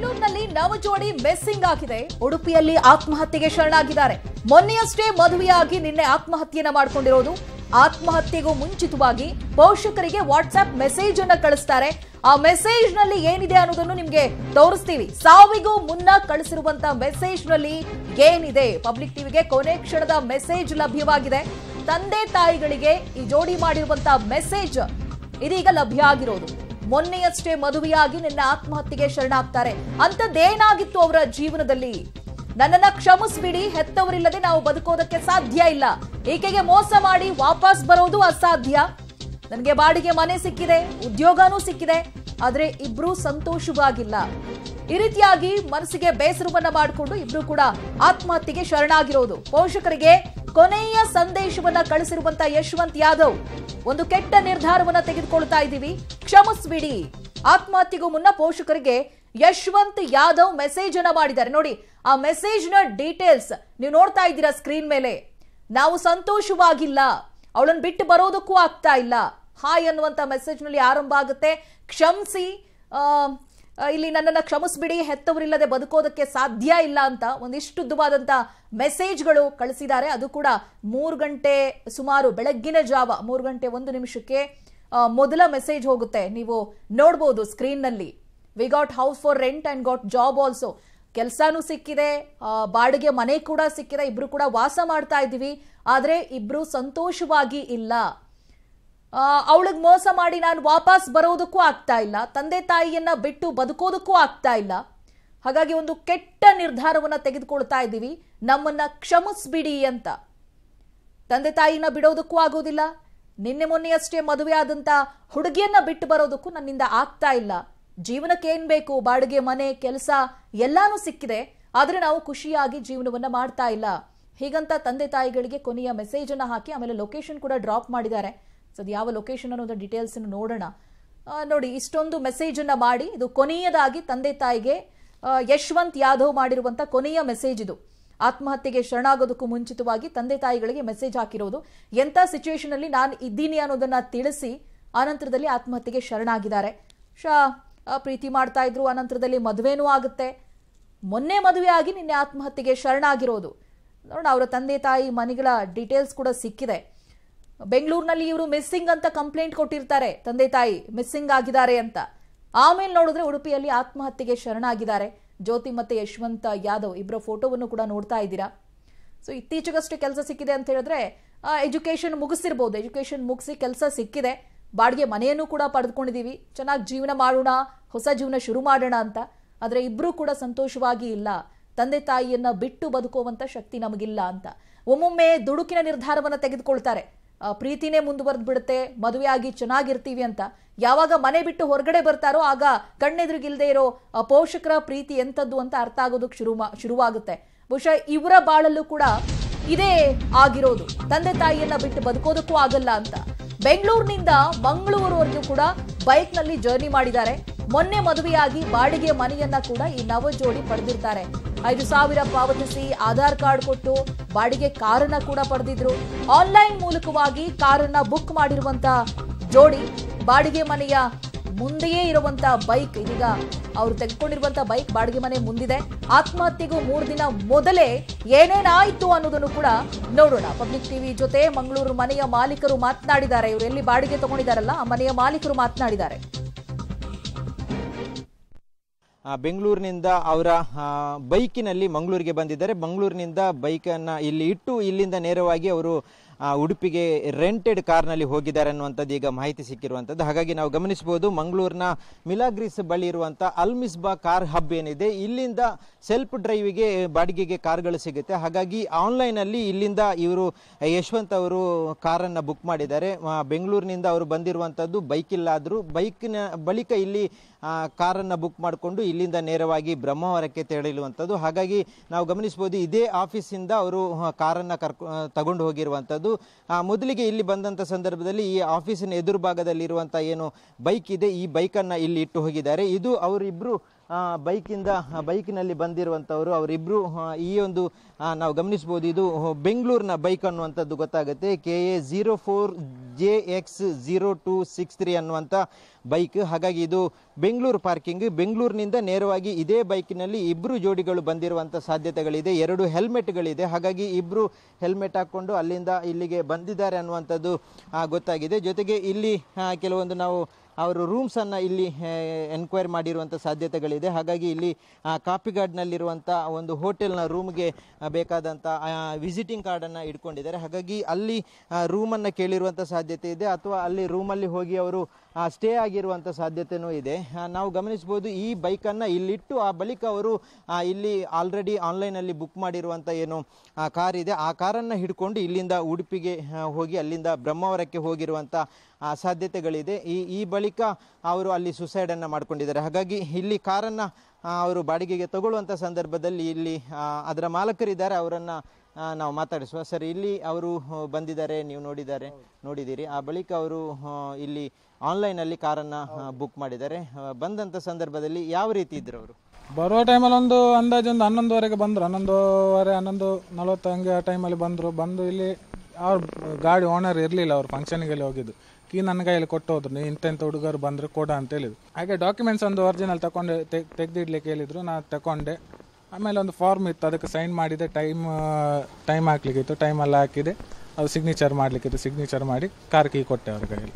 ಬೆಂಗಳೂರಿನಲ್ಲಿ ನವಜೋಡಿ ಮೆಸ್ಸಿಂಗ್ ಆಗಿದೆ ಉಡುಪಿಯಲ್ಲಿ ಆತ್ಮಹತ್ಯೆಗೆ ಶರಣಾಗಿದ್ದಾರೆ ಮೊನ್ನೆಯಷ್ಟೇ ಮದುವೆಯಾಗಿ ನಿನ್ನೆ ಆತ್ಮಹತ್ಯೆಯನ್ನ ಮಾಡಿಕೊಂಡಿರೋದು ಆತ್ಮಹತ್ಯೆಗೂ ಮುಂಚಿತವಾಗಿ ಪೋಷಕರಿಗೆ ವಾಟ್ಸ್ಆಪ್ ಮೆಸೇಜ್ ಅನ್ನ ಕಳಿಸ್ತಾರೆ ಆ ಮೆಸೇಜ್ ನಲ್ಲಿ ಏನಿದೆ ಅನ್ನೋದನ್ನು ನಿಮ್ಗೆ ತೋರಿಸ್ತೀವಿ ಸಾವಿಗೂ ಮುನ್ನ ಕಳಿಸಿರುವಂತ ಮೆಸೇಜ್ ನಲ್ಲಿ ಏನಿದೆ ಪಬ್ಲಿಕ್ ಟಿವಿಗೆ ಕೊನೆ ಕ್ಷಣದ ಮೆಸೇಜ್ ಲಭ್ಯವಾಗಿದೆ ತಂದೆ ತಾಯಿಗಳಿಗೆ ಈ ಜೋಡಿ ಮಾಡಿರುವಂತಹ ಮೆಸೇಜ್ ಇದೀಗ ಲಭ್ಯ ಆಗಿರೋದು ಮೊನ್ನೆಯಷ್ಟೇ ಮದುವೆಯಾಗಿ ನಿನ್ನ ಆತ್ಮಹತ್ಯೆಗೆ ಶರಣಾಗ್ತಾರೆ ಅಂತದ್ದೇನಾಗಿತ್ತು ಅವರ ಜೀವನದಲ್ಲಿ ನನ್ನನ್ನ ಕ್ಷಮಿಸ್ಬಿಡಿ ಹೆತ್ತವರಿಲ್ಲದೆ ನಾವು ಬದುಕೋದಕ್ಕೆ ಸಾಧ್ಯ ಇಲ್ಲ ಈಕೆಗೆ ಮೋಸ ಮಾಡಿ ವಾಪಸ್ ಬರೋದು ಅಸಾಧ್ಯ ನನಗೆ ಬಾಡಿಗೆ ಮನೆ ಸಿಕ್ಕಿದೆ ಉದ್ಯೋಗನೂ ಸಿಕ್ಕಿದೆ ಆದ್ರೆ ಇಬ್ರು ಸಂತೋಷವಾಗಿಲ್ಲ ಈ ರೀತಿಯಾಗಿ ಮನಸ್ಸಿಗೆ ಬೇಸರವನ್ನ ಮಾಡಿಕೊಂಡು ಇಬ್ರು ಕೂಡ ಆತ್ಮಹತ್ಯೆಗೆ ಶರಣಾಗಿರೋದು ಪೋಷಕರಿಗೆ ಕೊನೆಯ ಸಂದೇಶವನ್ನ ಕಳಿಸಿರುವಂತ ಯಶವಂತ್ ಯಾದವ್ ಒಂದು ಕೆಟ್ಟ ನಿರ್ಧಾರವನ್ನ ತೆಗೆದುಕೊಳ್ತಾ ಇದ್ದೀವಿ ಕ್ಷಮಿಸ್ಬಿಡಿ ಆತ್ಮಹತ್ಯೆಗೂ ಮುನ್ನ ಪೋಷಕರಿಗೆ ಯಶವಂತ್ ಯಾದವ್ ಮೆಸೇಜ್ ಅನ್ನ ಮಾಡಿದ್ದಾರೆ ನೋಡಿ ಆ ಮೆಸೇಜ್ ನ ಡೀಟೇಲ್ಸ್ ನೀವು ನೋಡ್ತಾ ಇದ್ದೀರಾ ಸ್ಕ್ರೀನ್ ಮೇಲೆ ನಾವು ಸಂತೋಷವಾಗಿಲ್ಲ ಅವಳನ್ನು ಬಿಟ್ಟು ಬರೋದಕ್ಕೂ ಆಗ್ತಾ ಇಲ್ಲ ಹಾಯ್ ಅನ್ನುವಂತ ಮೆಸೇಜ್ ನಲ್ಲಿ ಆರಂಭ ಆಗುತ್ತೆ ಕ್ಷಮಿಸಿ ಇಲ್ಲಿ ನನ್ನನ್ನು ಕ್ಷಮಿಸ್ಬಿಡಿ ಹೆತ್ತವರಿಲ್ಲದೆ ಬದುಕೋದಕ್ಕೆ ಸಾಧ್ಯ ಇಲ್ಲ ಅಂತ ಒಂದಿಷ್ಟು ಉದ್ದವಾದಂಥ ಮೆಸೇಜ್ಗಳು ಕಳಿಸಿದ್ದಾರೆ ಅದು ಕೂಡ ಮೂರು ಗಂಟೆ ಸುಮಾರು ಬೆಳಗ್ಗಿನ ಜಾವ ಮೂರು ಗಂಟೆ ಒಂದು ನಿಮಿಷಕ್ಕೆ ಮೊದಲ ಮೆಸೇಜ್ ಹೋಗುತ್ತೆ ನೀವು ನೋಡ್ಬೋದು ಸ್ಕ್ರೀನ್ನಲ್ಲಿ we got house for rent and got job also ಕೆಲಸನೂ ಸಿಕ್ಕಿದೆ ಬಾಡಿಗೆ ಮನೆ ಕೂಡ ಸಿಕ್ಕಿದೆ ಇಬ್ರು ಕೂಡ ವಾಸ ಮಾಡ್ತಾ ಇದ್ದೀವಿ ಆದರೆ ಇಬ್ರು ಸಂತೋಷವಾಗಿ ಇಲ್ಲ ಅವಳಿಗೆ ಮೋಸ ಮಾಡಿ ನಾನು ವಾಪಸ್ ಬರೋದಕ್ಕೂ ಆಗ್ತಾ ಇಲ್ಲ ತಂದೆ ತಾಯಿಯನ್ನ ಬಿಟ್ಟು ಬದುಕೋದಕ್ಕೂ ಆಗ್ತಾ ಇಲ್ಲ ಹಾಗಾಗಿ ಒಂದು ಕೆಟ್ಟ ನಿರ್ಧಾರವನ್ನು ತೆಗೆದುಕೊಳ್ತಾ ಇದ್ದೀವಿ ನಮ್ಮನ್ನ ಕ್ಷಮಿಸ್ಬಿಡಿ ಅಂತ ತಂದೆ ತಾಯಿನ ಬಿಡೋದಕ್ಕೂ ಆಗೋದಿಲ್ಲ ನಿನ್ನೆ ಮೊನ್ನೆಯಷ್ಟೇ ಮದುವೆ ಆದಂತ ಹುಡುಗಿಯನ್ನ ಬಿಟ್ಟು ಬರೋದಕ್ಕೂ ನನ್ನಿಂದ ಆಗ್ತಾ ಇಲ್ಲ ಜೀವನಕ್ಕೆ ಏನ್ ಬೇಕು ಬಾಡಿಗೆ ಮನೆ ಕೆಲಸ ಎಲ್ಲಾನು ಸಿಕ್ಕಿದೆ ಆದರೆ ನಾವು ಖುಷಿಯಾಗಿ ಜೀವನವನ್ನ ಮಾಡ್ತಾ ಇಲ್ಲ ಹೀಗಂತ ತಂದೆ ತಾಯಿಗಳಿಗೆ ಕೊನೆಯ ಮೆಸೇಜ್ ಅನ್ನ ಹಾಕಿ ಆಮೇಲೆ ಲೊಕೇಶನ್ ಕೂಡ ಡ್ರಾಪ್ ಮಾಡಿದ್ದಾರೆ ಸೊ ಅದು ಯಾವ ಲೊಕೇಶನ್ ಅನ್ನೋದು ಡೀಟೇಲ್ಸ್ ನೋಡೋಣ ನೋಡಿ ಇಷ್ಟೊಂದು ಮೆಸೇಜ್ ಅನ್ನ ಮಾಡಿ ಇದು ಕೊನೆಯದಾಗಿ ತಂದೆ ತಾಯಿಗೆ ಯಶವಂತ್ ಯಾದವ್ ಮಾಡಿರುವಂತ ಕೊನೆಯ ಮೆಸೇಜ್ ಇದು ಆತ್ಮಹತ್ಯೆಗೆ ಶರಣಾಗೋದಕ್ಕೂ ಮುಂಚಿತವಾಗಿ ತಂದೆ ತಾಯಿಗಳಿಗೆ ಮೆಸೇಜ್ ಹಾಕಿರೋದು ಎಂಥ ಸಿಚುವೇಶನ್ ಅಲ್ಲಿ ನಾನು ಇದ್ದೀನಿ ಅನ್ನೋದನ್ನ ತಿಳಿಸಿ ಆನಂತರದಲ್ಲಿ ಆತ್ಮಹತ್ಯೆಗೆ ಶರಣಾಗಿದ್ದಾರೆ ಶಾ ಪ್ರೀತಿ ಮಾಡ್ತಾ ಇದ್ರು ಅನಂತರದಲ್ಲಿ ಮದುವೆನೂ ಆಗುತ್ತೆ ಮೊನ್ನೆ ಮದುವೆ ಆಗಿ ನಿನ್ನೆ ಆತ್ಮಹತ್ಯೆಗೆ ಶರಣಾಗಿರೋದು ನೋಡೋಣ ಅವರ ತಂದೆ ತಾಯಿ ಮನೆಗಳ ಡೀಟೇಲ್ಸ್ ಕೂಡ ಸಿಕ್ಕಿದೆ ಬೆಂಗಳೂರಿನಲ್ಲಿ ಇವರು ಮಿಸ್ಸಿಂಗ್ ಅಂತ ಕಂಪ್ಲೇಂಟ್ ಕೊಟ್ಟಿರ್ತಾರೆ ತಂದೆ ತಾಯಿ ಮಿಸ್ಸಿಂಗ್ ಆಗಿದ್ದಾರೆ ಅಂತ ಆಮೇಲೆ ನೋಡಿದ್ರೆ ಉಡುಪಿಯಲ್ಲಿ ಆತ್ಮಹತ್ಯೆಗೆ ಶರಣಾಗಿದ್ದಾರೆ ಜ್ಯೋತಿ ಮತ್ತು ಯಶವಂತ ಯಾದವ್ ಇಬ್ಬರ ಫೋಟೋವನ್ನು ಕೂಡ ನೋಡ್ತಾ ಇದ್ದೀರಾ ಸೊ ಇತ್ತೀಚೆಗಷ್ಟು ಕೆಲಸ ಸಿಕ್ಕಿದೆ ಅಂತ ಹೇಳಿದ್ರೆ ಎಜುಕೇಷನ್ ಮುಗಿಸಿರ್ಬೋದು ಎಜುಕೇಷನ್ ಮುಗಿಸಿ ಕೆಲಸ ಸಿಕ್ಕಿದೆ ಬಾಡಿಗೆ ಮನೆಯನ್ನು ಕೂಡ ಪಡೆದುಕೊಂಡಿದ್ದೀವಿ ಚೆನ್ನಾಗಿ ಜೀವನ ಮಾಡೋಣ ಹೊಸ ಜೀವನ ಶುರು ಮಾಡೋಣ ಅಂತ ಆದರೆ ಇಬ್ಬರೂ ಕೂಡ ಸಂತೋಷವಾಗಿ ಇಲ್ಲ ತಂದೆ ತಾಯಿಯನ್ನು ಬಿಟ್ಟು ಬದುಕುವಂಥ ಶಕ್ತಿ ನಮಗಿಲ್ಲ ಅಂತ ಒಮ್ಮೊಮ್ಮೆ ದುಡುಕಿನ ನಿರ್ಧಾರವನ್ನು ತೆಗೆದುಕೊಳ್ತಾರೆ ಪ್ರೀತಿನೇ ಮುಂದುವರೆದು ಬಿಡುತ್ತೆ ಮದುವೆಯಾಗಿ ಚೆನ್ನಾಗಿರ್ತೀವಿ ಅಂತ ಯಾವಾಗ ಮನೆ ಬಿಟ್ಟು ಹೊರಗಡೆ ಬರ್ತಾರೋ ಆಗ ಕಣ್ಣೆದುರಿಗಿಲ್ಲದೆ ಇರೋ ಪೋಷಕರ ಪ್ರೀತಿ ಎಂಥದ್ದು ಅಂತ ಅರ್ಥ ಆಗೋದಕ್ಕೆ ಶುರು ಮಾ ಶುರುವಾಗುತ್ತೆ ಬಹುಶಃ ಇವರ ಬಾಳಲ್ಲೂ ಕೂಡ ಇದೇ ಆಗಿರೋದು ತಂದೆ ತಾಯಿಯನ್ನ ಬಿಟ್ಟು ಬದುಕೋದಕ್ಕೂ ಆಗಲ್ಲ ಅಂತ ಬೆಂಗಳೂರಿನಿಂದ ಮಂಗಳೂರುವರೆಗೂ ಕೂಡ ಬೈಕ್ನಲ್ಲಿ ಜರ್ನಿ ಮಾಡಿದ್ದಾರೆ ಮೊನ್ನೆ ಮದುವೆಯಾಗಿ ಬಾಡಿಗೆ ಮನೆಯನ್ನ ಕೂಡ ಈ ನವ ಜೋಡಿ ಪಡೆದಿರ್ತಾರೆ ಐದು ಸಾವಿರ ಪಾವತಿಸಿ ಆಧಾರ್ ಕಾರ್ಡ್ ಕೊಟ್ಟು ಬಾಡಿಗೆ ಕಾರನ್ನ ಕೂಡ ಪಡೆದಿದ್ರು ಆನ್ಲೈನ್ ಮೂಲಕವಾಗಿ ಕಾರನ್ನ ಬುಕ್ ಮಾಡಿರುವಂತ ಜೋಡಿ ಬಾಡಿಗೆ ಮನೆಯ ಮುಂದೆಯೇ ಇರುವಂತಹ ಬೈಕ್ ಇದೀಗ ಅವರು ತೆಗೆದುಕೊಂಡಿರುವಂತಹ ಬೈಕ್ ಬಾಡಿಗೆ ಮನೆ ಮುಂದಿದೆ ಆತ್ಮಹತ್ಯೆಗೂ ಮೂರು ದಿನ ಮೊದಲೇ ಏನೇನಾಯಿತು ಅನ್ನೋದನ್ನು ಕೂಡ ನೋಡೋಣ ಪಬ್ಲಿಕ್ ಟಿವಿ ಜೊತೆ ಮಂಗಳೂರು ಮನೆಯ ಮಾಲೀಕರು ಮಾತನಾಡಿದ್ದಾರೆ ಇವರು ಎಲ್ಲಿ ಬಾಡಿಗೆ ತಗೊಂಡಿದ್ದಾರಲ್ಲ ಆ ಮನೆಯ ಮಾಲೀಕರು ಮಾತನಾಡಿದ್ದಾರೆ ಬೆಂಗಳೂರಿನಿಂದ ಅವರ ಬೈಕಿನಲ್ಲಿ ಮಂಗಳೂರಿಗೆ ಬಂದಿದ್ದಾರೆ ಮಂಗಳೂರಿನಿಂದ ಬೈಕನ್ನು ಇಲ್ಲಿ ಇಟ್ಟು ಇಲ್ಲಿಂದ ನೇರವಾಗಿ ಅವರು ಉಡುಪಿಗೆ ರೆಂಟೆಡ್ ಕಾರ್ನಲ್ಲಿ ಹೋಗಿದ್ದಾರೆ ಅನ್ನುವಂಥದ್ದು ಈಗ ಮಾಹಿತಿ ಸಿಕ್ಕಿರುವಂಥದ್ದು ಹಾಗಾಗಿ ನಾವು ಗಮನಿಸಬಹುದು ಮಂಗಳೂರಿನ ಮಿಲಾಗ್ರೀಸ್ ಬಳಿ ಇರುವಂಥ ಅಲ್ಮಿಸ್ಬಾ ಕಾರ್ ಹಬ್ ಏನಿದೆ ಇಲ್ಲಿಂದ ಸೆಲ್ಫ್ ಡ್ರೈವಿಗೆ ಬಾಡಿಗೆಗೆ ಕಾರ್ಗಳು ಸಿಗುತ್ತೆ ಹಾಗಾಗಿ ಆನ್ಲೈನಲ್ಲಿ ಇಲ್ಲಿಂದ ಇವರು ಯಶವಂತ್ ಅವರು ಕಾರನ್ನು ಬುಕ್ ಮಾಡಿದ್ದಾರೆ ಬೆಂಗಳೂರಿನಿಂದ ಅವರು ಬಂದಿರುವಂಥದ್ದು ಇಲ್ಲಾದರೂ ಬೈಕ್ನ ಬಳಿಕ ಇಲ್ಲಿ ಕಾರನ್ನು ಬುಕ್ ಮಾಡಿಕೊಂಡು ಇಲ್ಲಿಂದ ನೇರವಾಗಿ ಬ್ರಹ್ಮಾವರಕ್ಕೆ ತೆರಳಿರುವಂಥದ್ದು ಹಾಗಾಗಿ ನಾವು ಗಮನಿಸಬಹುದು ಇದೇ ಆಫೀಸಿಂದ ಅವರು ಕಾರನ್ನು ಕರ್ಕೊ ತಗೊಂಡು ಹೋಗಿರುವಂಥದ್ದು ಆ ಮೊದಲಿಗೆ ಇಲ್ಲಿ ಬಂದಂತ ಸಂದರ್ಭದಲ್ಲಿ ಈ ಆಫೀಸಿನ ಎದುರು ಭಾಗದಲ್ಲಿ ಇರುವಂತಹ ಏನು ಬೈಕ್ ಇದೆ ಈ ಅನ್ನ ಇಲ್ಲಿ ಇಟ್ಟು ಹೋಗಿದ್ದಾರೆ ಇದು ಅವರಿಬ್ರು ಬೈಕಿಂದ ಬೈಕಿನಲ್ಲಿ ಬಂದಿರುವಂಥವರು ಅವರಿಬ್ಬರು ಈ ಒಂದು ನಾವು ಗಮನಿಸ್ಬೋದು ಇದು ಬೆಂಗಳೂರಿನ ಬೈಕ್ ಅನ್ನುವಂಥದ್ದು ಗೊತ್ತಾಗುತ್ತೆ K A zero four J X zero two six three ಅನ್ನುವಂಥ ಬೈಕ್ ಹಾಗಾಗಿ ಇದು ಬೆಂಗಳೂರು ಪಾರ್ಕಿಂಗ್ ಬೆಂಗಳೂರಿನಿಂದ ನೇರವಾಗಿ ಇದೇ ಬೈಕಿನಲ್ಲಿ ಇಬ್ಬರು ಜೋಡಿಗಳು ಬಂದಿರುವಂಥ ಸಾಧ್ಯತೆಗಳಿದೆ ಎರಡು ಹೆಲ್ಮೆಟ್ಗಳಿದೆ ಹಾಗಾಗಿ ಇಬ್ಬರು ಹೆಲ್ಮೆಟ್ ಹಾಕ್ಕೊಂಡು ಅಲ್ಲಿಂದ ಇಲ್ಲಿಗೆ ಬಂದಿದ್ದಾರೆ ಅನ್ನುವಂಥದ್ದು ಗೊತ್ತಾಗಿದೆ ಜೊತೆಗೆ ಇಲ್ಲಿ ಕೆಲವೊಂದು ನಾವು ಅವರು ರೂಮ್ಸನ್ನು ಇಲ್ಲಿ ಎನ್ಕ್ವೈರ್ ಮಾಡಿರುವಂಥ ಸಾಧ್ಯತೆಗಳಿದೆ ಹಾಗಾಗಿ ಇಲ್ಲಿ ಕಾಪಿಗಾಡ್ನಲ್ಲಿರುವಂಥ ಒಂದು ಹೋಟೆಲ್ನ ರೂಮ್ಗೆ ಬೇಕಾದಂಥ ವಿಸಿಟಿಂಗ್ ಕಾರ್ಡನ್ನು ಇಟ್ಕೊಂಡಿದ್ದಾರೆ ಹಾಗಾಗಿ ಅಲ್ಲಿ ರೂಮನ್ನು ಕೇಳಿರುವಂಥ ಸಾಧ್ಯತೆ ಇದೆ ಅಥವಾ ಅಲ್ಲಿ ರೂಮಲ್ಲಿ ಹೋಗಿ ಅವರು ಸ್ಟೇ ಆಗಿರುವಂಥ ಸಾಧ್ಯತೆನೂ ಇದೆ ನಾವು ಗಮನಿಸ್ಬೋದು ಈ ಬೈಕನ್ನು ಇಲ್ಲಿಟ್ಟು ಆ ಬಳಿಕ ಅವರು ಇಲ್ಲಿ ಆಲ್ರೆಡಿ ಆನ್ಲೈನಲ್ಲಿ ಬುಕ್ ಮಾಡಿರುವಂಥ ಏನು ಕಾರ್ ಇದೆ ಆ ಕಾರನ್ನು ಹಿಡ್ಕೊಂಡು ಇಲ್ಲಿಂದ ಉಡುಪಿಗೆ ಹೋಗಿ ಅಲ್ಲಿಂದ ಬ್ರಹ್ಮಾವರಕ್ಕೆ ಹೋಗಿರುವಂಥ ಸಾಧ್ಯತೆಗಳಿದೆ ಈ ಈ ಬಳಿಕ ಅವರು ಅಲ್ಲಿ ಸುಸೈಡನ್ನು ಮಾಡಿಕೊಂಡಿದ್ದಾರೆ ಹಾಗಾಗಿ ಇಲ್ಲಿ ಕಾರನ್ನು ಅವರು ಬಾಡಿಗೆಗೆ ತಗೊಳ್ಳುವಂಥ ಸಂದರ್ಭದಲ್ಲಿ ಇಲ್ಲಿ ಅದರ ಮಾಲಕರಿದ್ದಾರೆ ಅವರನ್ನು ನಾವು ಮಾತಾಡಿಸುವ ಸರ್ ಇಲ್ಲಿ ಅವರು ಬಂದಿದ್ದಾರೆ ನೀವು ನೋಡಿದ್ದಾರೆ ನೋಡಿದ್ದೀರಿ ಆ ಬಳಿಕ ಅವರು ಇಲ್ಲಿ ಆನ್ಲೈನಲ್ಲಿ ಕಾರನ್ನು ಬುಕ್ ಮಾಡಿದ್ದಾರೆ ಬಂದಂಥ ಸಂದರ್ಭದಲ್ಲಿ ಯಾವ ರೀತಿ ಇದ್ದರು ಅವರು ಬರುವ ಟೈಮಲ್ಲಿ ಒಂದು ಅಂದಾಜು ಒಂದು ಹನ್ನೊಂದುವರೆಗೆ ಬಂದರು ಹನ್ನೊಂದುವರೆ ಹನ್ನೊಂದು ನಲವತ್ತು ಹಂಗೆ ಟೈಮಲ್ಲಿ ಬಂದರು ಬಂದು ಇಲ್ಲಿ ಅವ್ರ ಗಾಡಿ ಓನರ್ ಇರಲಿಲ್ಲ ಅವ್ರು ಫಂಕ್ಷನ್ಗೆಲ್ಲ ಹೋಗಿದ್ದು ಕೀ ನನ್ನ ಕೈಯಲ್ಲಿ ಕೊಟ್ಟು ಹೋದ್ರು ನೀವು ಇಂಥ ಹುಡುಗರು ಬಂದರು ಕೊಡ ಅಂತ ಹೇಳಿದ್ರು ಹಾಗೆ ಡಾಕ್ಯುಮೆಂಟ್ಸ್ ಒಂದು ಒರಿಜಿನಲ್ ತಗೊಂಡು ತೆಗೆದಿಡ್ಲಿಕ್ಕೆ ಹೇಳಿದ್ರು ನಾನು ತಗೊಂಡೆ ಆಮೇಲೆ ಒಂದು ಫಾರ್ಮ್ ಇತ್ತು ಅದಕ್ಕೆ ಸೈನ್ ಮಾಡಿದೆ ಟೈಮ್ ಟೈಮ್ ಹಾಕ್ಲಿಕ್ಕಿತ್ತು ಟೈಮಲ್ಲಿ ಹಾಕಿದೆ ಅದು ಸಿಗ್ನೇಚರ್ ಮಾಡಲಿಕ್ಕಿತ್ತು ಸಿಗ್ನೇಚರ್ ಮಾಡಿ ಕಾರ್ ಕೀ ಕೊಟ್ಟೆ ಅವ್ರ ಕೈಯಲ್ಲಿ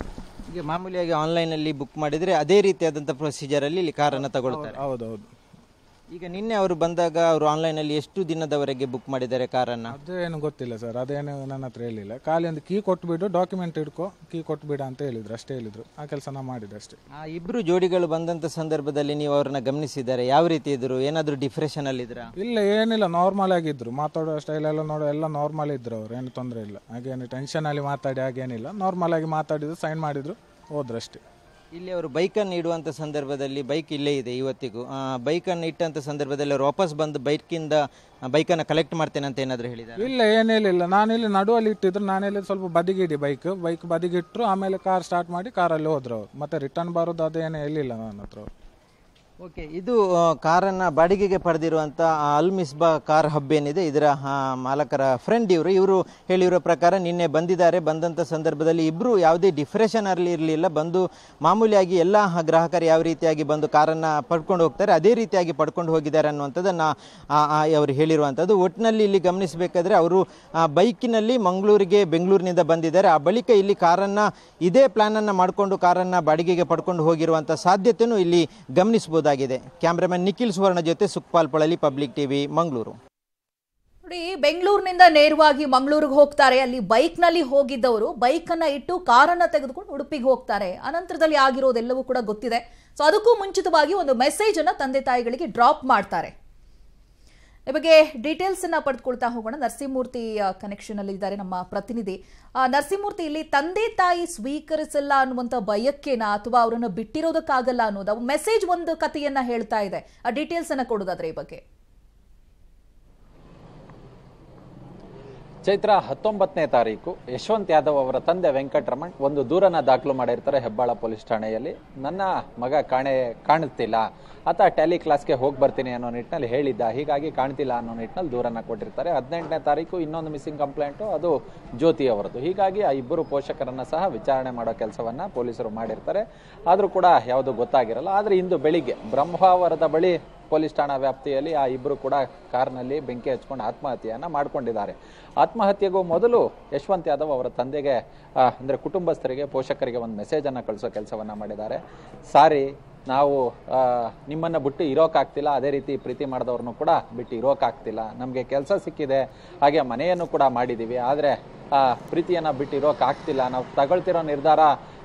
ಈಗ ಮಾಮೂಲಿಯಾಗಿ ಆನ್ಲೈನಲ್ಲಿ ಬುಕ್ ಮಾಡಿದರೆ ಅದೇ ರೀತಿಯಾದಂಥ ಪ್ರೊಸೀಜರಲ್ಲಿ ಇಲ್ಲಿ ಕಾರನ್ನು ತಗೊಳ್ತಾರೆ ಹೌದೌದು ಈಗ ನಿನ್ನೆ ಅವರು ಬಂದಾಗ ಅವರು ಆನ್ಲೈನ್ ಅಲ್ಲಿ ಎಷ್ಟು ದಿನದವರೆಗೆ ಬುಕ್ ಮಾಡಿದ್ದಾರೆ ಕಾರನ್ನು ಅದೇನು ಗೊತ್ತಿಲ್ಲ ಸರ್ ಅದೇನು ನನ್ನ ಹತ್ರ ಹೇಳಿಲ್ಲ ಖಾಲಿ ಒಂದು ಕೀ ಕೊಟ್ಬಿಡು ಡಾಕ್ಯುಮೆಂಟ್ ಇಡ್ಕೋ ಕೀ ಕೊಟ್ಬಿಡ ಅಂತ ಹೇಳಿದ್ರು ಅಷ್ಟೇ ಹೇಳಿದ್ರು ಆ ಕೆಲಸ ನಾ ಅಷ್ಟೇ ಆ ಇಬ್ಬರು ಜೋಡಿಗಳು ಬಂದಂತ ಸಂದರ್ಭದಲ್ಲಿ ನೀವು ಅವ್ರನ್ನ ಗಮನಿಸಿದ್ದಾರೆ ಯಾವ ರೀತಿ ಇದ್ರು ಏನಾದರೂ ಡಿಪ್ರೆಷನ್ ಅಲ್ಲಿದ್ರಾ ಇಲ್ಲ ಏನಿಲ್ಲ ನಾರ್ಮಲ್ ಆಗಿದ್ರು ಮಾತಾಡೋ ಸ್ಟೈಲ್ ಎಲ್ಲ ನೋಡೋ ಎಲ್ಲ ನಾರ್ಮಲ್ ಇದ್ರು ಅವ್ರು ಏನು ತೊಂದರೆ ಇಲ್ಲ ಹಾಗೇನು ಅಲ್ಲಿ ಮಾತಾಡಿ ಹಾಗೇನಿಲ್ಲ ನಾರ್ಮಲ್ ಆಗಿ ಮಾತಾಡಿದ್ರು ಸೈನ್ ಮಾಡಿದ್ರು ಹೋದ್ರಷ್ಟೇ ಇಲ್ಲಿ ಅವರು ಬೈಕನ್ನು ಇಡುವಂಥ ಸಂದರ್ಭದಲ್ಲಿ ಬೈಕ್ ಇಲ್ಲೇ ಇದೆ ಇವತ್ತಿಗೂ ಬೈಕನ್ನು ಇಟ್ಟಂಥ ಸಂದರ್ಭದಲ್ಲಿ ಅವರು ವಾಪಸ್ ಬಂದು ಬೈಕಿಂದ ಬೈಕನ್ನು ಕಲೆಕ್ಟ್ ಮಾಡ್ತೇನೆ ಅಂತ ಏನಾದರೂ ಹೇಳಿದ್ದಾರೆ ಇಲ್ಲ ಏನೇನಿಲ್ಲ ನಾನಿಲ್ಲಿ ನಡುವಲ್ಲಿ ಇಟ್ಟಿದ್ರು ನಾನೆಲ್ಲಿ ಸ್ವಲ್ಪ ಬದಿಗಿಡಿ ಬೈಕ್ ಬೈಕ್ ಬದಿಗಿಟ್ಟರು ಆಮೇಲೆ ಕಾರ್ ಸ್ಟಾರ್ಟ್ ಮಾಡಿ ಕಾರಲ್ಲಿ ಹೋದ್ರು ಅವರು ಮತ್ತೆ ರಿಟರ್ನ್ ಬರೋದು ಅದೇನೇ ಹೇಳಿಲ್ಲ ನನ್ನ ಹತ್ರ ಓಕೆ ಇದು ಕಾರನ್ನ ಬಾಡಿಗೆಗೆ ಪಡೆದಿರುವಂತ ಅಲ್ ಮಿಸ್ಬಾ ಕಾರ್ ಹಬ್ ಏನಿದೆ ಇದರ ಮಾಲಕರ ಫ್ರೆಂಡ್ ಇವರು ಇವರು ಹೇಳಿರೋ ಪ್ರಕಾರ ನಿನ್ನೆ ಬಂದಿದ್ದಾರೆ ಬಂದಂತ ಸಂದರ್ಭದಲ್ಲಿ ಇಬ್ರು ಯಾವುದೇ ಡಿಫ್ರೆಷನ್ ಅಲ್ಲಿ ಇರಲಿಲ್ಲ ಬಂದು ಮಾಮೂಲಿಯಾಗಿ ಎಲ್ಲ ಗ್ರಾಹಕರು ಯಾವ ರೀತಿಯಾಗಿ ಬಂದು ಕಾರನ್ನ ಪಡ್ಕೊಂಡು ಹೋಗ್ತಾರೆ ಅದೇ ರೀತಿಯಾಗಿ ಪಡ್ಕೊಂಡು ಹೋಗಿದ್ದಾರೆ ಅನ್ನುವಂಥದ್ದನ್ನು ಅವರು ಹೇಳಿರುವಂಥದ್ದು ಒಟ್ಟಿನಲ್ಲಿ ಇಲ್ಲಿ ಗಮನಿಸಬೇಕಾದ್ರೆ ಅವರು ಬೈಕಿನಲ್ಲಿ ಮಂಗಳೂರಿಗೆ ಬೆಂಗಳೂರಿನಿಂದ ಬಂದಿದ್ದಾರೆ ಆ ಬಳಿಕ ಇಲ್ಲಿ ಕಾರನ್ನ ಇದೇ ಅನ್ನ ಮಾಡಿಕೊಂಡು ಕಾರನ್ನ ಬಾಡಿಗೆಗೆ ಪಡ್ಕೊಂಡು ಹೋಗಿರುವಂಥ ಸಾಧ್ಯತೆಯೂ ಇಲ್ಲಿ ಗಮನಿಸಬಹುದು ಕಾಣಬಹುದಾಗಿದೆ ಕ್ಯಾಮ್ರಾಮನ್ ನಿಖಿಲ್ ಸುವರ್ಣ ಜೊತೆ ಸುಕ್ಪಾಲ್ ಪಳಲಿ ಪಬ್ಲಿಕ್ ಟಿವಿ ಮಂಗಳೂರು ನೋಡಿ ಬೆಂಗಳೂರಿನಿಂದ ನೇರವಾಗಿ ಮಂಗಳೂರಿಗೆ ಹೋಗ್ತಾರೆ ಅಲ್ಲಿ ಬೈಕ್ನಲ್ಲಿ ಹೋಗಿದ್ದವರು ಬೈಕನ್ನು ಇಟ್ಟು ಕಾರನ್ನು ತೆಗೆದುಕೊಂಡು ಉಡುಪಿಗೆ ಹೋಗ್ತಾರೆ ಅನಂತರದಲ್ಲಿ ಆಗಿರೋದೆಲ್ಲವೂ ಕೂಡ ಗೊತ್ತಿದೆ ಸೊ ಅದಕ್ಕೂ ಮುಂಚಿತವಾಗಿ ಒಂದು ಮೆಸೇಜನ್ನು ತಂದೆ ತಾಯಿಗಳಿಗೆ ಡ್ರಾಪ್ ಮಾಡ್ತಾರೆ ಈ ಬಗ್ಗೆ ಡೀಟೇಲ್ಸ್ ಅನ್ನ ಪಡೆದುಕೊಳ್ತಾ ಹೋಗೋಣ ನರಸಿಂಹಮೂರ್ತಿ ಕನೆಕ್ಷನ್ ಅಲ್ಲಿ ಇದ್ದಾರೆ ನಮ್ಮ ಪ್ರತಿನಿಧಿ ನರಸಿಂಹಮೂರ್ತಿ ಇಲ್ಲಿ ತಂದೆ ತಾಯಿ ಸ್ವೀಕರಿಸಲ್ಲ ಅನ್ನುವಂತ ಭಯಕ್ಕೇನ ಅಥವಾ ಅವರನ್ನು ಬಿಟ್ಟಿರೋದಕ್ಕಾಗಲ್ಲ ಅನ್ನೋದು ಮೆಸೇಜ್ ಒಂದು ಕಥೆಯನ್ನ ಹೇಳ್ತಾ ಇದೆ ಆ ಡೀಟೇಲ್ಸ್ ಅನ್ನ ಕೊಡೋದಾದ್ರೆ ಈ ಬಗ್ಗೆ ಚೈತ್ರ ಹತ್ತೊಂಬತ್ತನೇ ತಾರೀಕು ಯಶವಂತ್ ಯಾದವ್ ಅವರ ತಂದೆ ವೆಂಕಟರಮಣ್ ಒಂದು ದೂರನ ದಾಖಲು ಮಾಡಿರ್ತಾರೆ ಹೆಬ್ಬಾಳ ಪೊಲೀಸ್ ಠಾಣೆಯಲ್ಲಿ ನನ್ನ ಮಗ ಕಾಣೆ ಕಾಣುತ್ತಿಲ್ಲ ಆತ ಟ್ಯಾಲಿ ಕ್ಲಾಸ್ಗೆ ಹೋಗಿ ಬರ್ತೀನಿ ಅನ್ನೋ ನಿಟ್ಟಿನಲ್ಲಿ ಹೇಳಿದ್ದ ಹೀಗಾಗಿ ಕಾಣ್ತಿಲ್ಲ ಅನ್ನೋ ನಿಟ್ಟಿನಲ್ಲಿ ದೂರನ್ನ ಕೊಟ್ಟಿರ್ತಾರೆ ಹದಿನೆಂಟನೇ ತಾರೀಕು ಇನ್ನೊಂದು ಮಿಸ್ಸಿಂಗ್ ಕಂಪ್ಲೇಂಟು ಅದು ಜ್ಯೋತಿ ಅವರದ್ದು ಹೀಗಾಗಿ ಆ ಇಬ್ಬರು ಪೋಷಕರನ್ನು ಸಹ ವಿಚಾರಣೆ ಮಾಡೋ ಕೆಲಸವನ್ನು ಪೊಲೀಸರು ಮಾಡಿರ್ತಾರೆ ಆದರೂ ಕೂಡ ಯಾವುದು ಗೊತ್ತಾಗಿರಲ್ಲ ಆದರೆ ಇಂದು ಬೆಳಿಗ್ಗೆ ಬ್ರಹ್ಮಾವರದ ಬಳಿ ಪೊಲೀಸ್ ಠಾಣಾ ವ್ಯಾಪ್ತಿಯಲ್ಲಿ ಆ ಇಬ್ಬರು ಕೂಡ ಕಾರ್ನಲ್ಲಿ ಬೆಂಕಿ ಹಚ್ಕೊಂಡು ಆತ್ಮಹತ್ಯೆಯನ್ನು ಮಾಡಿಕೊಂಡಿದ್ದಾರೆ ಆತ್ಮಹತ್ಯೆಗೂ ಮೊದಲು ಯಶವಂತ್ ಯಾದವ್ ಅವರ ತಂದೆಗೆ ಅಂದರೆ ಕುಟುಂಬಸ್ಥರಿಗೆ ಪೋಷಕರಿಗೆ ಒಂದು ಮೆಸೇಜನ್ನು ಕಳಿಸೋ ಕೆಲಸವನ್ನು ಮಾಡಿದ್ದಾರೆ ಸಾರಿ ನಾವು ನಿಮ್ಮನ್ನು ಬಿಟ್ಟು ಇರೋಕ್ಕಾಗ್ತಿಲ್ಲ ಅದೇ ರೀತಿ ಪ್ರೀತಿ ಮಾಡಿದವ್ರನ್ನು ಕೂಡ ಬಿಟ್ಟು ಇರೋಕ್ಕಾಗ್ತಿಲ್ಲ ನಮಗೆ ಕೆಲಸ ಸಿಕ್ಕಿದೆ ಹಾಗೆ ಮನೆಯನ್ನು ಕೂಡ ಮಾಡಿದ್ದೀವಿ ಆದರೆ ಪ್ರೀತಿಯನ್ನು ಬಿಟ್ಟು ಇರೋಕ್ಕಾಗ್ತಿಲ್ಲ ನಾವು ತಗೊಳ್ತಿರೋ ನಿರ್ಧಾರ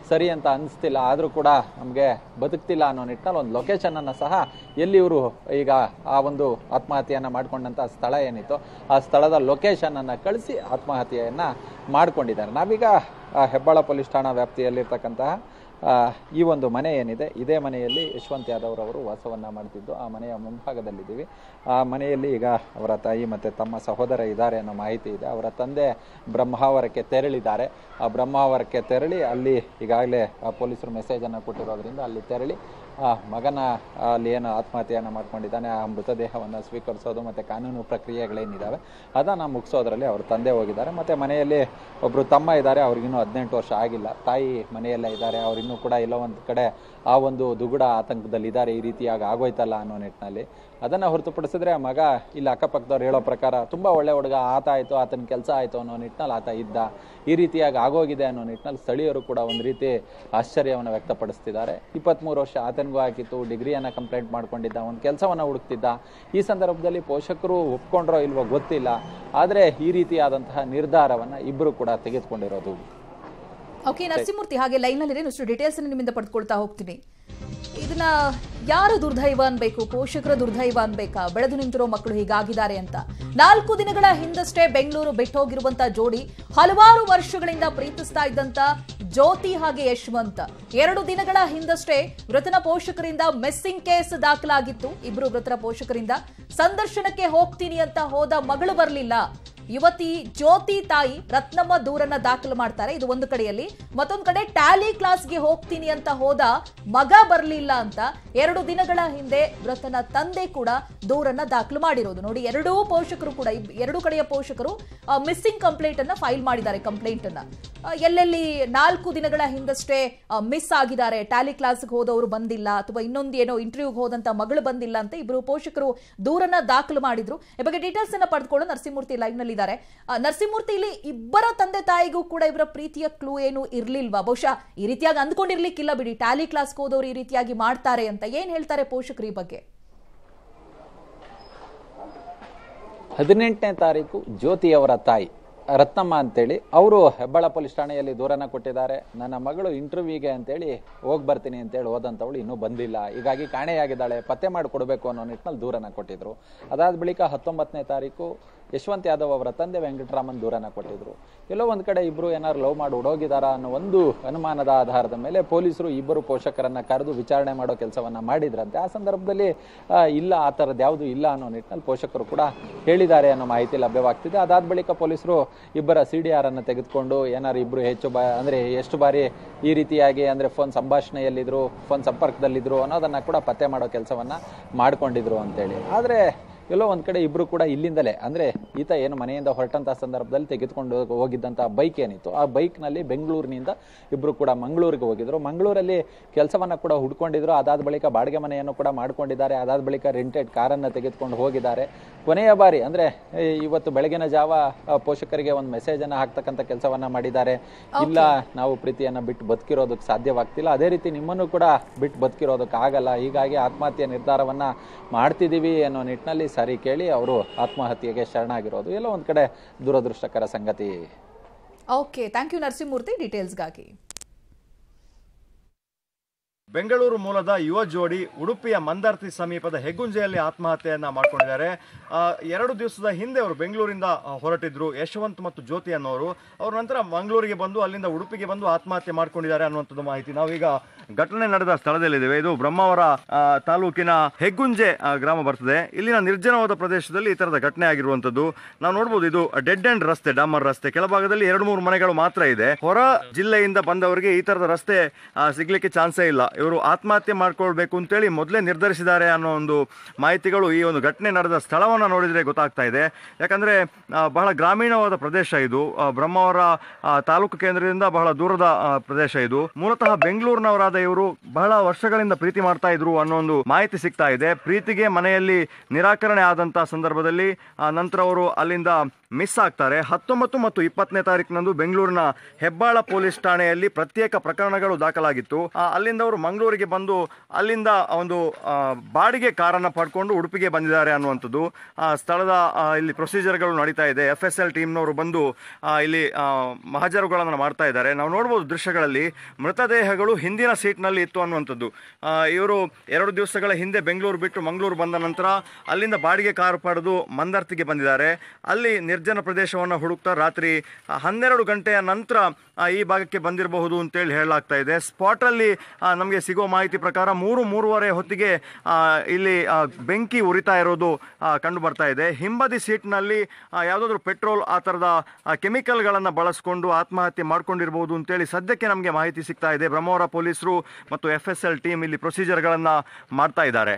ಸರಿ ಅಂತ ಅನಿಸ್ತಿಲ್ಲ ಆದರೂ ಕೂಡ ನಮಗೆ ಬದುಕ್ತಿಲ್ಲ ಅನ್ನೋ ನಿಟ್ಟಿನಲ್ಲಿ ಒಂದು ಲೊಕೇಶನನ್ನು ಸಹ ಎಲ್ಲಿ ಇವರು ಈಗ ಆ ಒಂದು ಆತ್ಮಹತ್ಯೆಯನ್ನು ಮಾಡಿಕೊಂಡಂಥ ಸ್ಥಳ ಏನಿತ್ತು ಆ ಸ್ಥಳದ ಲೊಕೇಶನನ್ನು ಕಳಿಸಿ ಆತ್ಮಹತ್ಯೆಯನ್ನು ಮಾಡಿಕೊಂಡಿದ್ದಾರೆ ನಾವೀಗ ಹೆಬ್ಬಾಳ ಪೊಲೀಸ್ ಠಾಣಾ ವ್ಯಾಪ್ತಿಯಲ್ಲಿರ್ತಕ್ಕಂತಹ ಈ ಒಂದು ಮನೆ ಏನಿದೆ ಇದೇ ಮನೆಯಲ್ಲಿ ಯಶವಂತ್ ಅವರು ವಾಸವನ್ನು ಮಾಡ್ತಿದ್ದು ಆ ಮನೆಯ ಮುಂಭಾಗದಲ್ಲಿದ್ದೀವಿ ಆ ಮನೆಯಲ್ಲಿ ಈಗ ಅವರ ತಾಯಿ ಮತ್ತು ತಮ್ಮ ಸಹೋದರ ಇದ್ದಾರೆ ಅನ್ನೋ ಮಾಹಿತಿ ಇದೆ ಅವರ ತಂದೆ ಬ್ರಹ್ಮಾವರಕ್ಕೆ ತೆರಳಿದ್ದಾರೆ ಆ ಬ್ರಹ್ಮಾವರಕ್ಕೆ ತೆರಳಿ ಅಲ್ಲಿ ಈಗಾಗಲೇ ಪೊಲೀಸರು ಮೆಸೇಜನ್ನು ಕೊಟ್ಟಿರೋದ್ರಿಂದ ಅಲ್ಲಿ ತೆರಳಿ ಆ ಮಗನ ಅಲ್ಲಿ ಏನು ಆತ್ಮಹತ್ಯೆಯನ್ನು ಮಾಡ್ಕೊಂಡಿದ್ದಾನೆ ಆ ಮೃತದೇಹವನ್ನು ಸ್ವೀಕರಿಸೋದು ಮತ್ತು ಕಾನೂನು ಪ್ರಕ್ರಿಯೆಗಳೇನಿದ್ದಾವೆ ಅದನ್ನು ಮುಗಿಸೋದ್ರಲ್ಲಿ ಅವರು ತಂದೆ ಹೋಗಿದ್ದಾರೆ ಮತ್ತು ಮನೆಯಲ್ಲಿ ಒಬ್ಬರು ತಮ್ಮ ಇದ್ದಾರೆ ಅವ್ರಿಗಿನ್ನೂ ಹದಿನೆಂಟು ವರ್ಷ ಆಗಿಲ್ಲ ತಾಯಿ ಮನೆಯಲ್ಲೇ ಇದ್ದಾರೆ ಅವರಿನ್ನೂ ಕೂಡ ಎಲ್ಲೋ ಒಂದು ಕಡೆ ಆ ಒಂದು ದುಗುಡ ಆತಂಕದಲ್ಲಿದ್ದಾರೆ ಈ ರೀತಿಯಾಗಿ ಆಗೋಯ್ತಲ್ಲ ಅನ್ನೋ ನಿಟ್ಟಿನಲ್ಲಿ ಅದನ್ನು ಹೊರತುಪಡಿಸಿದ್ರೆ ಆ ಮಗ ಇಲ್ಲಿ ಅಕ್ಕಪಕ್ಕದವ್ರು ಹೇಳೋ ಪ್ರಕಾರ ತುಂಬ ಒಳ್ಳೆ ಹುಡುಗ ಆತ ಆಯಿತು ಆತನ ಕೆಲಸ ಆಯಿತು ಅನ್ನೋ ನಿಟ್ಟಿನಲ್ಲಿ ಆತ ಇದ್ದ ಈ ರೀತಿಯಾಗಿ ಆಗೋಗಿದೆ ಅನ್ನೋ ನಿಟ್ಟಿನಲ್ಲಿ ಸ್ಥಳೀಯರು ಕೂಡ ಒಂದು ರೀತಿ ಆಶ್ಚರ್ಯವನ್ನು ವ್ಯಕ್ತಪಡಿಸ್ತಿದ್ದಾರೆ ಇಪ್ಪತ್ತ್ಮೂರು ವರ್ಷ ಆತನಿಗೂ ಆಗಿತ್ತು ಡಿಗ್ರಿಯನ್ನು ಕಂಪ್ಲೇಂಟ್ ಮಾಡ್ಕೊಂಡಿದ್ದ ಒಂದು ಕೆಲಸವನ್ನು ಹುಡುಕ್ತಿದ್ದ ಈ ಸಂದರ್ಭದಲ್ಲಿ ಪೋಷಕರು ಒಪ್ಕೊಂಡ್ರೋ ಇಲ್ವೋ ಗೊತ್ತಿಲ್ಲ ಆದರೆ ಈ ರೀತಿಯಾದಂತಹ ನಿರ್ಧಾರವನ್ನು ಇಬ್ಬರು ಕೂಡ ತೆಗೆದುಕೊಂಡಿರೋದು ಓಕೆ ನರಸಿಂಹಮೂರ್ತಿ ಹಾಗೆ ಲೈನಲ್ಲಿ ಇಷ್ಟು ಡೀಟೇಲ್ಸ್ ನಿಮ್ಮಿಂದ ಪಡ್ಕೊಳ್ತಾ ಹೋಗ್ತೀನಿ ಇದನ್ನ ಯಾರು ದುರ್ದೈವ ಅನ್ಬೇಕು ಪೋಷಕರ ದುರ್ದೈವ ಅನ್ಬೇಕಾ ಬೆಳೆದು ನಿಂತಿರೋ ಮಕ್ಕಳು ಹೀಗಾಗಿದ್ದಾರೆ ಅಂತ ನಾಲ್ಕು ದಿನಗಳ ಹಿಂದಷ್ಟೇ ಬೆಂಗಳೂರು ಬಿಟ್ಟೋಗಿರುವಂತ ಜೋಡಿ ಹಲವಾರು ವರ್ಷಗಳಿಂದ ಪ್ರೀತಿಸ್ತಾ ಇದ್ದಂತ ಜ್ಯೋತಿ ಹಾಗೆ ಯಶವಂತ್ ಎರಡು ದಿನಗಳ ಹಿಂದಷ್ಟೇ ಮೃತನ ಪೋಷಕರಿಂದ ಮಿಸ್ಸಿಂಗ್ ಕೇಸ್ ದಾಖಲಾಗಿತ್ತು ಇಬ್ರು ಮೃತರ ಪೋಷಕರಿಂದ ಸಂದರ್ಶನಕ್ಕೆ ಹೋಗ್ತೀನಿ ಅಂತ ಹೋದ ಮಗಳು ಬರಲಿಲ್ಲ ಯುವತಿ ಜ್ಯೋತಿ ತಾಯಿ ರತ್ನಮ್ಮ ದೂರನ್ನ ದಾಖಲು ಮಾಡ್ತಾರೆ ಇದು ಒಂದು ಕಡೆಯಲ್ಲಿ ಮತ್ತೊಂದು ಕಡೆ ಟ್ಯಾಲಿ ಕ್ಲಾಸ್ಗೆ ಹೋಗ್ತೀನಿ ಅಂತ ಹೋದ ಮಗ ಬರಲಿಲ್ಲ ಅಂತ ಎರಡು ದಿನಗಳ ಹಿಂದೆ ಮೃತನ ತಂದೆ ಕೂಡ ದೂರನ್ನ ದಾಖಲು ಮಾಡಿರೋದು ನೋಡಿ ಎರಡೂ ಪೋಷಕರು ಕೂಡ ಎರಡು ಕಡೆಯ ಪೋಷಕರು ಮಿಸ್ಸಿಂಗ್ ಕಂಪ್ಲೇಂಟ್ ಅನ್ನ ಫೈಲ್ ಮಾಡಿದ್ದಾರೆ ಕಂಪ್ಲೇಂಟ್ ಅನ್ನ ಎಲ್ಲೆಲ್ಲಿ ನಾಲ್ಕು ದಿನಗಳ ಹಿಂದಷ್ಟೇ ಮಿಸ್ ಆಗಿದ್ದಾರೆ ಟ್ಯಾಲಿ ಕ್ಲಾಸ್ಗೆ ಹೋದವರು ಬಂದಿಲ್ಲ ಅಥವಾ ಇನ್ನೊಂದು ಏನೋ ಇಂಟರ್ವ್ಯೂಗೆ ಹೋದಂತ ಮಗಳು ಬಂದಿಲ್ಲ ಅಂತ ಇಬ್ಬರು ಪೋಷಕರು ದೂರನ್ನ ದಾಖಲು ಮಾಡಿದ್ರು ಈ ಬಗ್ಗೆ ಡೀಟೇಲ್ಸ್ ಅನ್ನ ಪಡೆದುಕೊಂಡು ನರಸಿಂಹಮೂರ್ತಿ ಲೈವ್ ನಲ್ಲಿ ಇದ್ದಾರೆ ನರಸಿಂಹಮೂರ್ತಿ ಇಲ್ಲಿ ಇಬ್ಬರ ತಂದೆ ತಾಯಿಗೂ ಕೂಡ ಇವರ ಪ್ರೀತಿಯ ಕ್ಲೂ ಏನು ಇರ್ಲಿಲ್ವಾ ಬಹುಶಃ ಈ ರೀತಿಯಾಗಿ ಅಂದ್ಕೊಂಡಿರ್ಲಿಕ್ಕಿಲ್ಲ ಬಿಡಿ ಟ್ಯಾಲಿ ಕ್ಲಾಸ್ಗೆ ಹೋದವರು ಈ ರೀತಿಯಾಗಿ ಮಾಡ್ತಾರೆ ಅಂತ ಏನ್ ಹೇಳ್ತಾರೆ ಪೋಷಕರು ಈ ಬಗ್ಗೆ ಹದಿನೆಂಟನೇ ತಾರೀಕು ಜ್ಯೋತಿ ಅವರ ತಾಯಿ ರತ್ನಮ್ಮ ಅಂತೇಳಿ ಅವರು ಹೆಬ್ಬಾಳ ಪೊಲೀಸ್ ಠಾಣೆಯಲ್ಲಿ ದೂರನ ಕೊಟ್ಟಿದ್ದಾರೆ ನನ್ನ ಮಗಳು ಇಂಟರ್ವ್ಯೂಗೆ ಅಂತೇಳಿ ಹೋಗಿ ಬರ್ತೀನಿ ಅಂತೇಳಿ ಹೋದಂಥವಳು ಇನ್ನೂ ಬಂದಿಲ್ಲ ಹೀಗಾಗಿ ಕಾಣೆಯಾಗಿದ್ದಾಳೆ ಪತ್ತೆ ಮಾಡಿಕೊಡ್ಬೇಕು ಅನ್ನೋ ನಿಟ್ಟಿನಲ್ಲಿ ದೂರನ ಕೊಟ್ಟಿದ್ದರು ಅದಾದ ಬಳಿಕ ಹತ್ತೊಂಬತ್ತನೇ ತಾರೀಕು ಯಶವಂತ್ ಯಾದವ್ ಅವರ ತಂದೆ ವೆಂಕಟರಾಮನ್ ದೂರನ ಕೊಟ್ಟಿದ್ರು ಎಲ್ಲೋ ಒಂದು ಕಡೆ ಇಬ್ಬರು ಏನಾರು ಲವ್ ಮಾಡಿ ಹುಡೋಗಿದಾರ ಅನ್ನೋ ಒಂದು ಅನುಮಾನದ ಆಧಾರದ ಮೇಲೆ ಪೊಲೀಸರು ಇಬ್ಬರು ಪೋಷಕರನ್ನು ಕರೆದು ವಿಚಾರಣೆ ಮಾಡೋ ಕೆಲಸವನ್ನು ಮಾಡಿದ್ರಂತೆ ಆ ಸಂದರ್ಭದಲ್ಲಿ ಇಲ್ಲ ಆ ಥರದ್ದು ಯಾವುದು ಇಲ್ಲ ಅನ್ನೋ ನಿಟ್ಟಿನಲ್ಲಿ ಪೋಷಕರು ಕೂಡ ಹೇಳಿದ್ದಾರೆ ಅನ್ನೋ ಮಾಹಿತಿ ಲಭ್ಯವಾಗ್ತಿದೆ ಅದಾದ ಬಳಿಕ ಪೊಲೀಸರು ಇಬ್ಬರ ಸಿ ಡಿ ಆರನ್ನು ತೆಗೆದುಕೊಂಡು ಏನಾರು ಇಬ್ಬರು ಹೆಚ್ಚು ಬಾ ಅಂದರೆ ಎಷ್ಟು ಬಾರಿ ಈ ರೀತಿಯಾಗಿ ಅಂದರೆ ಫೋನ್ ಸಂಭಾಷಣೆಯಲ್ಲಿದ್ದರು ಫೋನ್ ಸಂಪರ್ಕದಲ್ಲಿದ್ದರು ಅನ್ನೋದನ್ನು ಕೂಡ ಪತ್ತೆ ಮಾಡೋ ಕೆಲಸವನ್ನು ಮಾಡಿಕೊಂಡಿದ್ರು ಅಂತೇಳಿ ಆದರೆ ಎಲ್ಲೋ ಒಂದು ಕಡೆ ಇಬ್ಬರು ಕೂಡ ಇಲ್ಲಿಂದಲೇ ಅಂದರೆ ಈತ ಏನು ಮನೆಯಿಂದ ಹೊರಟಂತ ಸಂದರ್ಭದಲ್ಲಿ ತೆಗೆದುಕೊಂಡು ಹೋಗಿದ್ದಂಥ ಬೈಕ್ ಏನಿತ್ತು ಆ ಬೈಕ್ನಲ್ಲಿ ಬೆಂಗಳೂರಿನಿಂದ ಇಬ್ಬರು ಕೂಡ ಮಂಗಳೂರಿಗೆ ಹೋಗಿದ್ರು ಮಂಗಳೂರಲ್ಲಿ ಕೆಲಸವನ್ನು ಕೂಡ ಹುಡ್ಕೊಂಡಿದ್ರು ಅದಾದ ಬಳಿಕ ಬಾಡಿಗೆ ಮನೆಯನ್ನು ಕೂಡ ಮಾಡ್ಕೊಂಡಿದ್ದಾರೆ ಅದಾದ ಬಳಿಕ ರೆಂಟೆಡ್ ಕಾರನ್ನು ತೆಗೆದುಕೊಂಡು ಹೋಗಿದ್ದಾರೆ ಕೊನೆಯ ಬಾರಿ ಅಂದರೆ ಇವತ್ತು ಬೆಳಗಿನ ಜಾವ ಪೋಷಕರಿಗೆ ಒಂದು ಮೆಸೇಜನ್ನು ಹಾಕ್ತಕ್ಕಂಥ ಕೆಲಸವನ್ನು ಮಾಡಿದ್ದಾರೆ ಇಲ್ಲ ನಾವು ಪ್ರೀತಿಯನ್ನು ಬಿಟ್ಟು ಬದುಕಿರೋದಕ್ಕೆ ಸಾಧ್ಯವಾಗ್ತಿಲ್ಲ ಅದೇ ರೀತಿ ನಿಮ್ಮನ್ನು ಕೂಡ ಬಿಟ್ಟು ಬದುಕಿರೋದಕ್ಕೆ ಆಗಲ್ಲ ಹೀಗಾಗಿ ಆತ್ಮಹತ್ಯೆ ನಿರ್ಧಾರವನ್ನು ಮಾಡ್ತಿದ್ದೀವಿ ಅನ್ನೋ ನಿಟ್ಟಿನಲ್ಲಿ ಸರಿ ಕೇಳಿ ಅವರು ಆತ್ಮಹತ್ಯೆಗೆ ಶರಣಾಗಿರೋದು ಎಲ್ಲ ಒಂದು ಕಡೆ ದುರದೃಷ್ಟಕರ ಸಂಗತಿ ಓಕೆ ಥ್ಯಾಂಕ್ ಯು ನರಸಿಂಹಮೂರ್ತಿ ಡೀಟೇಲ್ಸ್ಗಾಗಿ ಬೆಂಗಳೂರು ಮೂಲದ ಯುವ ಜೋಡಿ ಉಡುಪಿಯ ಮಂದಾರ್ತಿ ಸಮೀಪದ ಹೆಗ್ಗುಂಜೆಯಲ್ಲಿ ಆತ್ಮಹತ್ಯೆಯನ್ನು ಮಾಡ್ಕೊಂಡಿದ್ದಾರೆ ಎರಡು ದಿವಸದ ಹಿಂದೆ ಅವರು ಬೆಂಗಳೂರಿಂದ ಹೊರಟಿದ್ರು ಯಶವಂತ್ ಮತ್ತು ಜ್ಯೋತಿ ಅನ್ನೋರು ಅವ್ರ ನಂತರ ಮಂಗಳೂರಿಗೆ ಬಂದು ಅಲ್ಲಿಂದ ಉಡುಪಿಗೆ ಬಂದು ಆತ್ಮಹತ್ಯೆ ಮಾಡ್ಕೊಂಡಿದ್ದಾರೆ ಅನ್ನುವಂಥದ್ದು ಮಾಹಿತಿ ನಾವೀಗ ಘಟನೆ ನಡೆದ ಸ್ಥಳದಲ್ಲಿದ್ದೇವೆ ಇದು ಬ್ರಹ್ಮಾವರ ತಾಲೂಕಿನ ಹೆಗ್ಗುಂಜೆ ಗ್ರಾಮ ಬರ್ತದೆ ಇಲ್ಲಿನ ನಿರ್ಜನವಾದ ಪ್ರದೇಶದಲ್ಲಿ ಈ ತರದ ಘಟನೆ ಆಗಿರುವಂತದ್ದು ನಾವು ನೋಡಬಹುದು ಇದು ಡೆಡ್ ಅಂಡ್ ರಸ್ತೆ ಡಾಮರ್ ರಸ್ತೆ ಕೆಳಭಾಗದಲ್ಲಿ ಎರಡು ಮೂರು ಮನೆಗಳು ಮಾತ್ರ ಇದೆ ಹೊರ ಜಿಲ್ಲೆಯಿಂದ ಬಂದವರಿಗೆ ಈ ತರದ ರಸ್ತೆ ಸಿಗ್ಲಿಕ್ಕೆ ಚಾನ್ಸೇ ಇಲ್ಲ ಇವರು ಆತ್ಮಹತ್ಯೆ ಮಾಡ್ಕೊಳ್ಬೇಕು ಅಂತೇಳಿ ಮೊದಲೇ ನಿರ್ಧರಿಸಿದ್ದಾರೆ ಅನ್ನೋ ಒಂದು ಮಾಹಿತಿಗಳು ಈ ಒಂದು ಘಟನೆ ನಡೆದ ಸ್ಥಳವನ್ನು ನೋಡಿದರೆ ಗೊತ್ತಾಗ್ತಾ ಇದೆ ಯಾಕಂದರೆ ಬಹಳ ಗ್ರಾಮೀಣವಾದ ಪ್ರದೇಶ ಇದು ಬ್ರಹ್ಮಾವರ ತಾಲೂಕು ಕೇಂದ್ರದಿಂದ ಬಹಳ ದೂರದ ಪ್ರದೇಶ ಇದು ಮೂಲತಃ ಬೆಂಗಳೂರಿನವರಾದ ಇವರು ಬಹಳ ವರ್ಷಗಳಿಂದ ಪ್ರೀತಿ ಮಾಡ್ತಾ ಇದ್ರು ಅನ್ನೋ ಒಂದು ಮಾಹಿತಿ ಸಿಗ್ತಾ ಇದೆ ಪ್ರೀತಿಗೆ ಮನೆಯಲ್ಲಿ ನಿರಾಕರಣೆ ಆದಂತಹ ಸಂದರ್ಭದಲ್ಲಿ ನಂತರ ಅವರು ಅಲ್ಲಿಂದ ಮಿಸ್ ಆಗ್ತಾರೆ ಹತ್ತೊಂಬತ್ತು ಮತ್ತು ಇಪ್ಪತ್ತನೇ ತಾರೀಕಿನಂದು ಬೆಂಗಳೂರಿನ ಹೆಬ್ಬಾಳ ಪೊಲೀಸ್ ಠಾಣೆಯಲ್ಲಿ ಪ್ರತ್ಯೇಕ ಪ್ರಕರಣಗಳು ದಾಖಲಾಗಿತ್ತು ಅಲ್ಲಿಂದ ಅವರು ಮಂಗಳೂರಿಗೆ ಬಂದು ಅಲ್ಲಿಂದ ಒಂದು ಬಾಡಿಗೆ ಕಾರನ್ನು ಪಡ್ಕೊಂಡು ಉಡುಪಿಗೆ ಬಂದಿದ್ದಾರೆ ಅನ್ನುವಂಥದ್ದು ಸ್ಥಳದ ಇಲ್ಲಿ ಪ್ರೊಸೀಜರ್ಗಳು ನಡೀತಾ ಇದೆ ಎಫ್ ಎಸ್ ಎಲ್ ಟೀಮ್ನವರು ಬಂದು ಇಲ್ಲಿ ಮಹಜರುಗಳನ್ನು ಮಾಡ್ತಾ ಇದ್ದಾರೆ ನಾವು ನೋಡ್ಬೋದು ದೃಶ್ಯಗಳಲ್ಲಿ ಮೃತದೇಹಗಳು ಹಿಂದಿನ ಸೀಟ್ನಲ್ಲಿ ಇತ್ತು ಅನ್ನುವಂಥದ್ದು ಇವರು ಎರಡು ದಿವಸಗಳ ಹಿಂದೆ ಬೆಂಗಳೂರು ಬಿಟ್ಟು ಮಂಗಳೂರು ಬಂದ ನಂತರ ಅಲ್ಲಿಂದ ಬಾಡಿಗೆ ಕಾರು ಪಡೆದು ಮಂದರ್ತಿಗೆ ಬಂದಿದ್ದಾರೆ ಅಲ್ಲಿ ನಿರ್ ನಿರ್ಜನ ಪ್ರದೇಶವನ್ನು ಹುಡುಕ್ತಾ ರಾತ್ರಿ ಹನ್ನೆರಡು ಗಂಟೆಯ ನಂತರ ಈ ಭಾಗಕ್ಕೆ ಬಂದಿರಬಹುದು ಅಂತೇಳಿ ಹೇಳಲಾಗ್ತಾ ಇದೆ ಸ್ಪಾಟಲ್ಲಿ ನಮಗೆ ಸಿಗೋ ಮಾಹಿತಿ ಪ್ರಕಾರ ಮೂರು ಮೂರುವರೆ ಹೊತ್ತಿಗೆ ಇಲ್ಲಿ ಬೆಂಕಿ ಉರಿತಾ ಇರೋದು ಕಂಡು ಬರ್ತಾ ಇದೆ ಹಿಂಬದಿ ಸೀಟ್ನಲ್ಲಿ ಯಾವುದಾದ್ರೂ ಪೆಟ್ರೋಲ್ ಆ ಥರದ ಕೆಮಿಕಲ್ಗಳನ್ನು ಬಳಸ್ಕೊಂಡು ಆತ್ಮಹತ್ಯೆ ಮಾಡ್ಕೊಂಡಿರ್ಬೋದು ಅಂತೇಳಿ ಸದ್ಯಕ್ಕೆ ನಮಗೆ ಮಾಹಿತಿ ಸಿಗ್ತಾ ಇದೆ ಬ್ರಹ್ಮೋರ ಪೊಲೀಸರು ಮತ್ತು ಎಫ್ ಎಸ್ ಎಲ್ ಟೀಮ್ ಇಲ್ಲಿ ಪ್ರೊಸೀಜರ್ಗಳನ್ನು ಮಾಡ್ತಾ ಇದ್ದಾರೆ